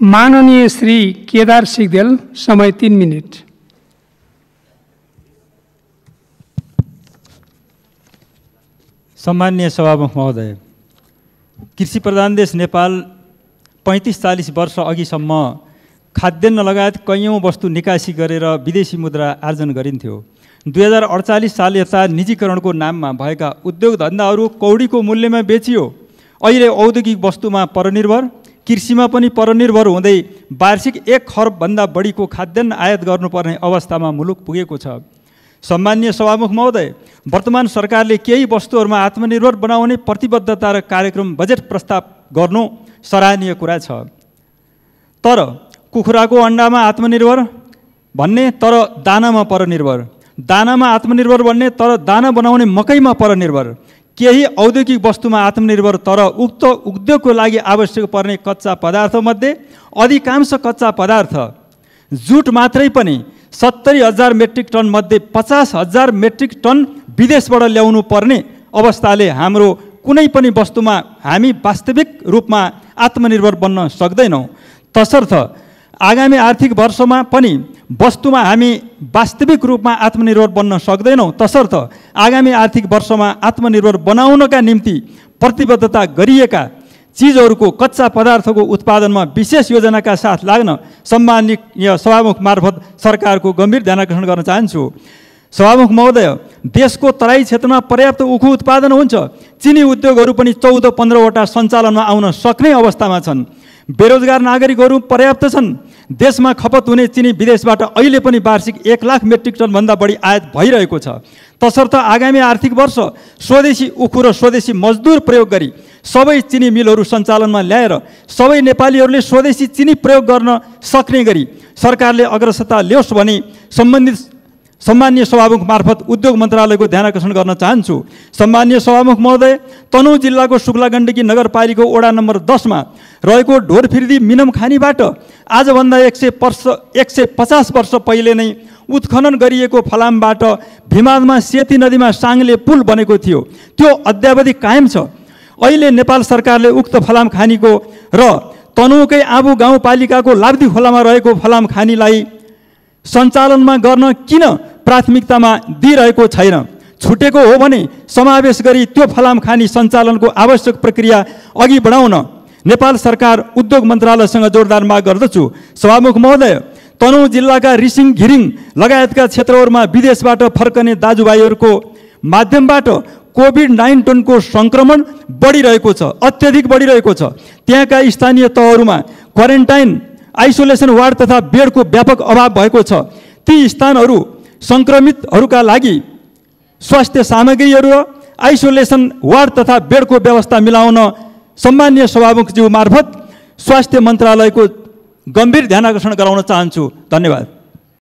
माननीय श्री केदार सिग्देल समय तिन मिनट सम्मान्य सभामुख महोदय कृषि प्रधान देश नेपाल पैँतिस चालिस वर्ष अघिसम्म खाद्यान्न लगायत कैयौँ वस्तु निकासी गरेर विदेशी मुद्रा आर्जन गरिन्थ्यो दुई हजार अडचालिस साल यता निजीकरणको नाममा भएका उद्योग धन्दाहरू कौडीको मूल्यमा बेचियो अहिले औद्योगिक वस्तुमा परनिर्भर कृषिमा पनि परनिर्भर हुँदै वार्षिक एक खरबभन्दा बढीको खाद्यान्न आयात गर्नुपर्ने अवस्थामा मुलुक पुगेको छ सम्मान्य सभामुख महोदय वर्तमान सरकारले केही वस्तुहरूमा आत्मनिर्भर बनाउने प्रतिबद्धता र कार्यक्रम बजेट प्रस्ताव गर्नु सराहनीय कुरा छ तर कुखुराको अन्डामा आत्मनिर्भर भन्ने तर दानामा परनिर्भर दानामा आत्मनिर्भर भन्ने तर दाना बनाउने मकैमा परनिर्भर केही औद्योगिक वस्तुमा आत्मनिर्भर तर उक्त उद्योगको लागि आवश्यक पर्ने कच्चा पदार्थमध्ये अधिकांश कच्चा पदार्थ जुट मात्रै पनि सत्तरी हजार मेट्रिक टनमध्ये पचास हजार मेट्रिक टन विदेशबाट ल्याउनु पर्ने अवस्थाले हाम्रो कुनै पनि वस्तुमा हामी वास्तविक रूपमा आत्मनिर्भर बन्न सक्दैनौँ तसर्थ आगामी आर्थिक वर्षमा पनि वस्तुमा हामी वास्तविक रूपमा आत्मनिर्भर बन्न सक्दैनौँ तसर्थ आगामी आर्थिक वर्षमा आत्मनिर्भर बनाउनका निम्ति प्रतिबद्धता गरिएका चिजहरूको कच्चा पदार्थको उत्पादनमा विशेष योजनाका साथ लाग्न सम्माननीय सभामुख मार्फत सरकारको गम्भीर ध्यान आकर्षण गर्न चाहन्छु सभामुख महोदय देशको तराई क्षेत्रमा पर्याप्त उखु उत्पादन हुन्छ चिनी उद्योगहरू पनि चौध पन्ध्रवटा सञ्चालनमा आउन सक्ने अवस्थामा छन् बेरोजगार नागरिकहरू पर्याप्त छन् देशमा खपत हुने चिनी विदेशबाट अहिले पनि वार्षिक एक लाख मेट्रिक टनभन्दा बढी आयात भइरहेको छ तसर्थ आगामी आर्थिक वर्ष स्वदेशी उखु र स्वदेशी मजदुर प्रयोग गरी सबै चिनी मिलहरू सञ्चालनमा ल्याएर सबै नेपालीहरूले स्वदेशी चिनी प्रयोग गर्न सक्ने गरी सरकारले अग्रसरता ल्याओस् भनी सम्बन्धित सम्मान्य सभामुख मार्फत उद्योग मन्त्रालयको ध्यान आकर्षण गर्न चाहन्छु सम्मान्य सभामुख महोदय तनहुँ जिल्लाको शुक्ला गण्डकी नगरपालिकाको वडा नम्बर दसमा रहेको ढोरफिर्दी खानीबाट आजभन्दा एक सय वर्ष एक सय पचास वर्ष पहिले नै उत्खनन गरिएको फलामबाट भिमादमा सेती नदीमा साङ्ले पुल बनेको थियो त्यो अद्यावधि कायम छ अहिले नेपाल सरकारले उक्त फलाम खानीको र तनहुकै आबु गाउँपालिकाको लाब्दी खोलामा रहेको फलाम खानीलाई सञ्चालनमा गर्न किन प्राथमिकतामा दिइरहेको छैन छुटेको हो भने समावेश गरी त्यो फलाम खानी सञ्चालनको आवश्यक प्रक्रिया अघि बढाउन नेपाल सरकार उद्योग मन्त्रालयसँग जोरदार माग गर्दछु सभामुख महोदय तनहुँ जिल्लाका रिसिङ घिरिङ लगायतका क्षेत्रहरूमा विदेशबाट फर्कने दाजुभाइहरूको माध्यमबाट कोभिड नाइन्टिनको सङ्क्रमण बढिरहेको छ अत्यधिक बढिरहेको छ त्यहाँका स्थानीय तहहरूमा क्वारेन्टाइन आइसोलेसन वार्ड तथा बेडको व्यापक अभाव भएको छ ती स्थानहरू सङ्क्रमितहरूका लागि स्वास्थ्य सामग्रीहरू आइसोलेसन वार्ड तथा बेडको व्यवस्था मिलाउन सम्मान्य सभामुखज्यू मार्फत स्वास्थ्य मन्त्रालयको गम्भीर ध्यान आकर्षण गराउन चाहन्छु धन्यवाद